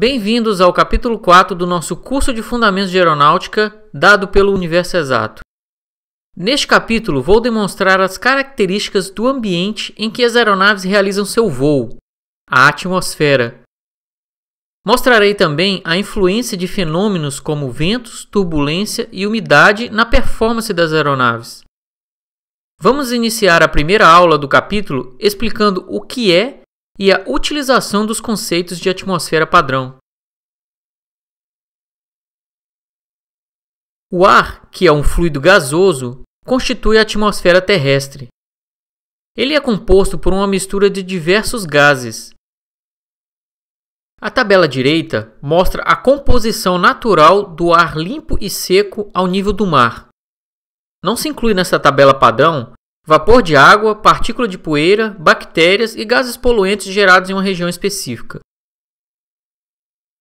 Bem-vindos ao capítulo 4 do nosso curso de Fundamentos de Aeronáutica, dado pelo Universo Exato. Neste capítulo, vou demonstrar as características do ambiente em que as aeronaves realizam seu voo, a atmosfera. Mostrarei também a influência de fenômenos como ventos, turbulência e umidade na performance das aeronaves. Vamos iniciar a primeira aula do capítulo explicando o que é e a utilização dos conceitos de atmosfera padrão. O ar, que é um fluido gasoso, constitui a atmosfera terrestre. Ele é composto por uma mistura de diversos gases. A tabela direita mostra a composição natural do ar limpo e seco ao nível do mar. Não se inclui nessa tabela padrão vapor de água, partícula de poeira, bactérias e gases poluentes gerados em uma região específica.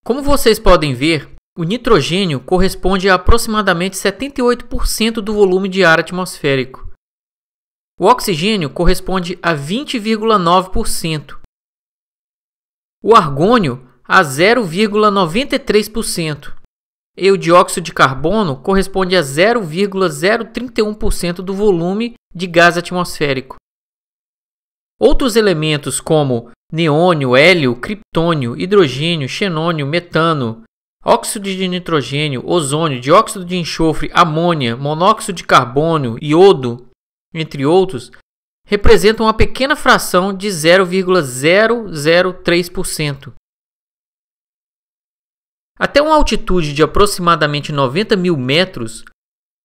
Como vocês podem ver, o nitrogênio corresponde a aproximadamente 78% do volume de ar atmosférico. O oxigênio corresponde a 20,9%. O argônio a 0,93%. E o dióxido de carbono corresponde a 0,031% do volume de gás atmosférico. Outros elementos como neônio, hélio, criptônio, hidrogênio, xenônio, metano, óxido de nitrogênio, ozônio, dióxido de enxofre, amônia, monóxido de carbono, iodo, entre outros, representam uma pequena fração de 0,003%. Até uma altitude de aproximadamente 90 mil metros,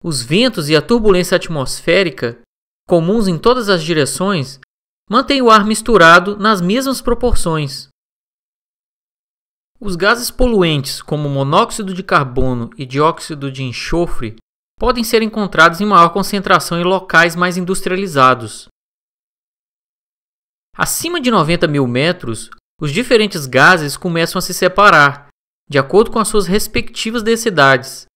os ventos e a turbulência atmosférica, comuns em todas as direções, mantêm o ar misturado nas mesmas proporções. Os gases poluentes, como monóxido de carbono e dióxido de enxofre, podem ser encontrados em maior concentração em locais mais industrializados. Acima de 90 mil metros, os diferentes gases começam a se separar de acordo com as suas respectivas densidades.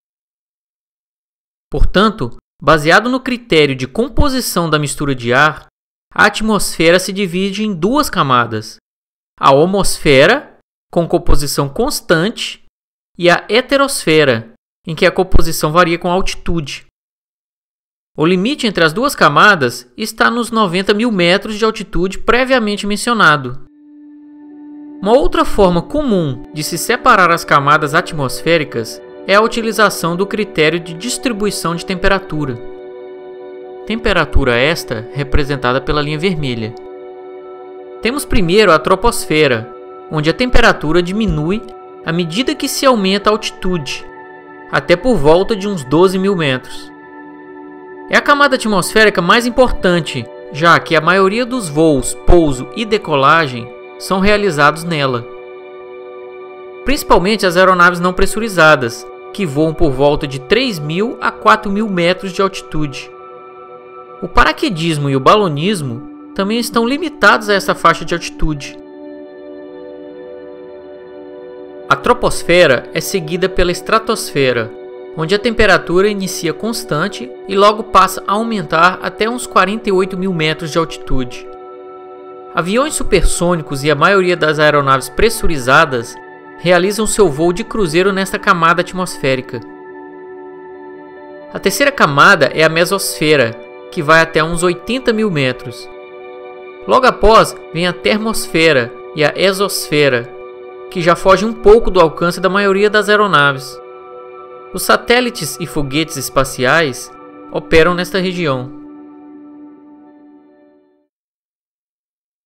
Portanto, baseado no critério de composição da mistura de ar, a atmosfera se divide em duas camadas: a homosfera, com composição constante, e a heterosfera, em que a composição varia com a altitude. O limite entre as duas camadas está nos 90 mil metros de altitude previamente mencionado. Uma outra forma comum de se separar as camadas atmosféricas é a utilização do critério de distribuição de temperatura. Temperatura esta representada pela linha vermelha. Temos primeiro a troposfera, onde a temperatura diminui à medida que se aumenta a altitude, até por volta de uns 12 mil metros. É a camada atmosférica mais importante, já que a maioria dos voos, pouso e decolagem são realizados nela. Principalmente as aeronaves não pressurizadas, que voam por volta de 3.000 a 4.000 metros de altitude. O paraquedismo e o balonismo também estão limitados a essa faixa de altitude. A troposfera é seguida pela estratosfera, onde a temperatura inicia constante e logo passa a aumentar até uns 48 mil metros de altitude. Aviões supersônicos e a maioria das aeronaves pressurizadas realizam seu voo de cruzeiro nesta camada atmosférica. A terceira camada é a mesosfera, que vai até uns 80 mil metros. Logo após vem a termosfera e a exosfera, que já foge um pouco do alcance da maioria das aeronaves. Os satélites e foguetes espaciais operam nesta região.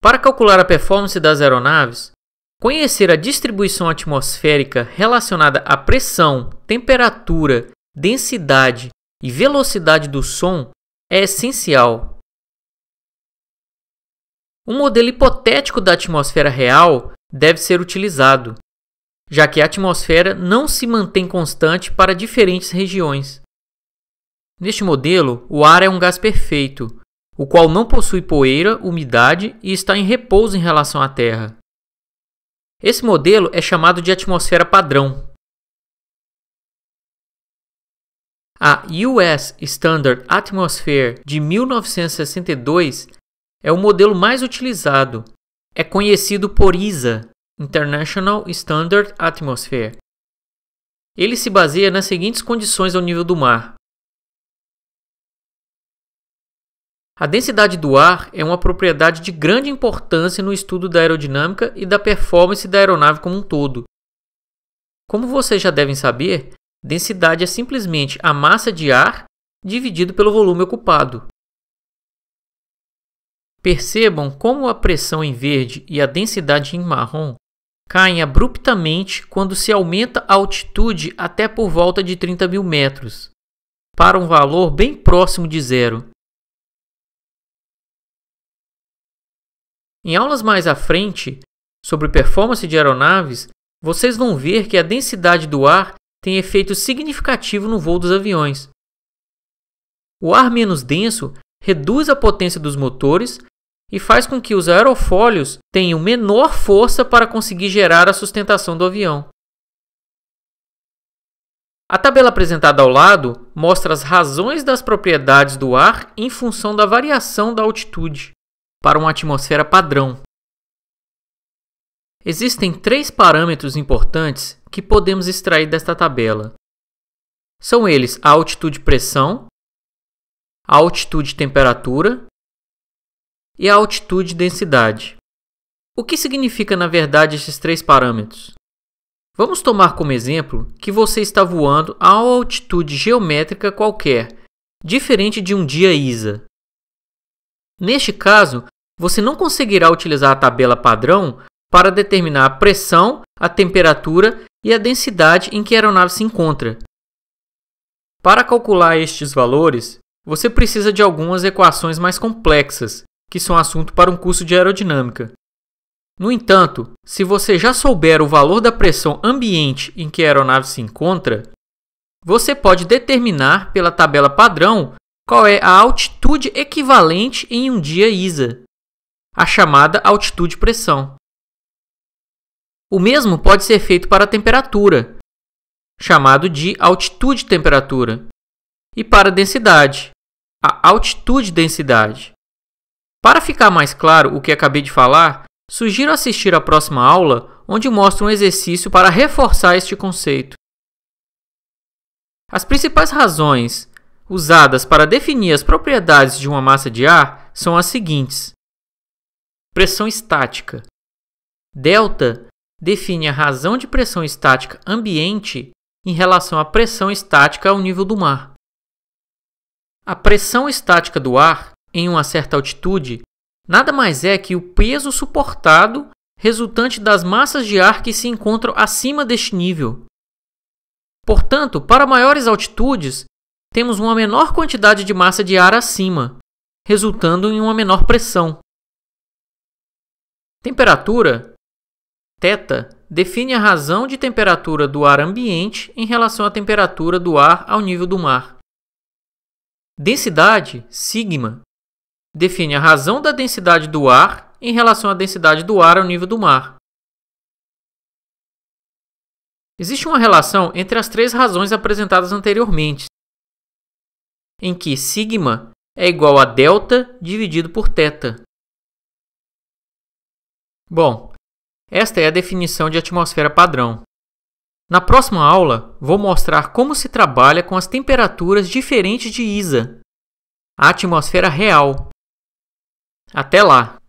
Para calcular a performance das aeronaves, conhecer a distribuição atmosférica relacionada à pressão, temperatura, densidade e velocidade do som é essencial. Um modelo hipotético da atmosfera real deve ser utilizado, já que a atmosfera não se mantém constante para diferentes regiões. Neste modelo, o ar é um gás perfeito, o qual não possui poeira, umidade e está em repouso em relação à Terra. Esse modelo é chamado de atmosfera padrão. A US Standard Atmosphere de 1962 é o modelo mais utilizado. É conhecido por ISA, International Standard Atmosphere. Ele se baseia nas seguintes condições ao nível do mar: A densidade do ar é uma propriedade de grande importância no estudo da aerodinâmica e da performance da aeronave como um todo. Como vocês já devem saber, densidade é simplesmente a massa de ar dividido pelo volume ocupado. Percebam como a pressão em verde e a densidade em marrom caem abruptamente quando se aumenta a altitude até por volta de 30 mil metros, para um valor bem próximo de zero. Em aulas mais à frente, sobre performance de aeronaves, vocês vão ver que a densidade do ar tem efeito significativo no voo dos aviões. O ar menos denso reduz a potência dos motores e faz com que os aerofólios tenham menor força para conseguir gerar a sustentação do avião. A tabela apresentada ao lado mostra as razões das propriedades do ar em função da variação da altitude para uma atmosfera padrão. Existem três parâmetros importantes que podemos extrair desta tabela. São eles a altitude-pressão, a altitude-temperatura e a altitude-densidade. O que significa, na verdade, esses três parâmetros? Vamos tomar como exemplo que você está voando a altitude geométrica qualquer, diferente de um dia ISA. Neste caso, você não conseguirá utilizar a tabela padrão para determinar a pressão, a temperatura e a densidade em que a aeronave se encontra. Para calcular estes valores, você precisa de algumas equações mais complexas, que são assunto para um curso de aerodinâmica. No entanto, se você já souber o valor da pressão ambiente em que a aeronave se encontra, você pode determinar pela tabela padrão qual é a altitude equivalente em um dia ISA a chamada altitude-pressão. O mesmo pode ser feito para a temperatura, chamado de altitude-temperatura, e para a densidade, a altitude-densidade. Para ficar mais claro o que acabei de falar, sugiro assistir à próxima aula, onde mostro um exercício para reforçar este conceito. As principais razões usadas para definir as propriedades de uma massa de ar são as seguintes. Pressão estática. Delta define a razão de pressão estática ambiente em relação à pressão estática ao nível do mar. A pressão estática do ar em uma certa altitude nada mais é que o peso suportado resultante das massas de ar que se encontram acima deste nível. Portanto, para maiores altitudes, temos uma menor quantidade de massa de ar acima, resultando em uma menor pressão. Temperatura θ define a razão de temperatura do ar ambiente em relação à temperatura do ar ao nível do mar. Densidade sigma define a razão da densidade do ar em relação à densidade do ar ao nível do mar. Existe uma relação entre as três razões apresentadas anteriormente, em que sigma é igual a delta dividido por θ. Bom, esta é a definição de atmosfera padrão. Na próxima aula, vou mostrar como se trabalha com as temperaturas diferentes de ISA, a atmosfera real. Até lá!